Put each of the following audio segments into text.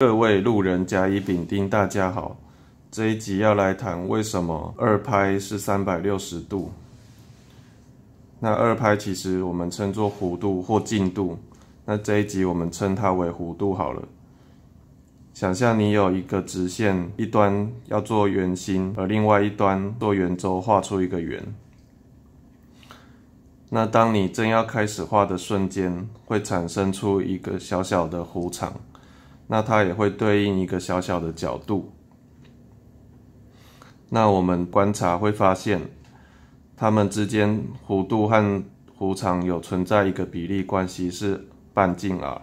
各位路人甲乙丙丁，大家好。这一集要来谈为什么二拍是三百六十度。那二拍其实我们称作弧度或进度，那这一集我们称它为弧度好了。想象你有一个直线，一端要做圆心，而另外一端做圆周，画出一个圆。那当你正要开始画的瞬间，会产生出一个小小的弧长。那它也会对应一个小小的角度。那我们观察会发现，它们之间弧度和弧长有存在一个比例关系，是半径 r。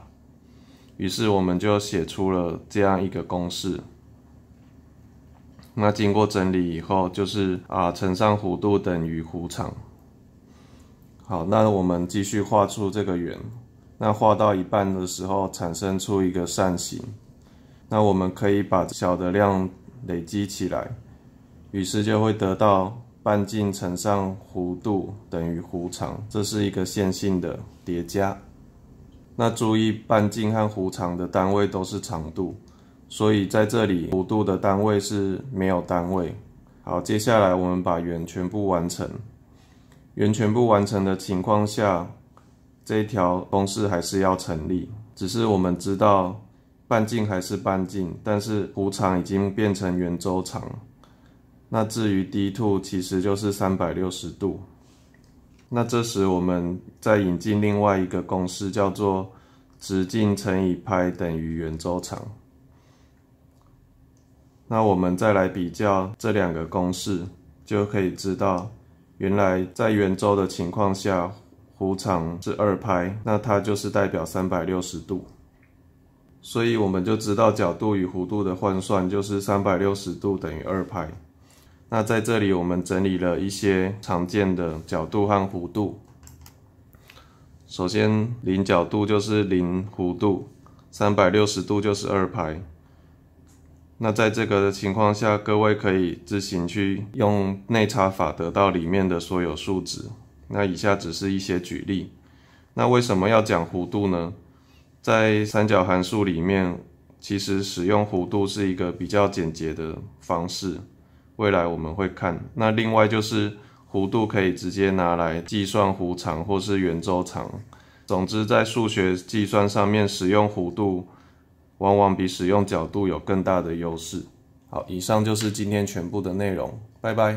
于是我们就写出了这样一个公式。那经过整理以后，就是 r 乘上弧度等于弧长。好，那我们继续画出这个圆。那画到一半的时候，产生出一个扇形。那我们可以把小的量累积起来，于是就会得到半径乘上弧度等于弧长，这是一个线性的叠加。那注意，半径和弧长的单位都是长度，所以在这里弧度的单位是没有单位。好，接下来我们把圆全部完成。圆全部完成的情况下。这一条公式还是要成立，只是我们知道半径还是半径，但是弧长已经变成圆周长。那至于 D two，其实就是三百六十度。那这时我们再引进另外一个公式，叫做直径乘以派等于圆周长。那我们再来比较这两个公式，就可以知道，原来在圆周的情况下。弧长是二拍，那它就是代表三百六十度，所以我们就知道角度与弧度的换算就是三百六十度等于二拍。那在这里我们整理了一些常见的角度和弧度，首先零角度就是零弧度，三百六十度就是二拍。那在这个的情况下，各位可以自行去用内插法得到里面的所有数值。那以下只是一些举例，那为什么要讲弧度呢？在三角函数里面，其实使用弧度是一个比较简洁的方式。未来我们会看。那另外就是弧度可以直接拿来计算弧长或是圆周长。总之，在数学计算上面使用弧度，往往比使用角度有更大的优势。好，以上就是今天全部的内容。拜拜。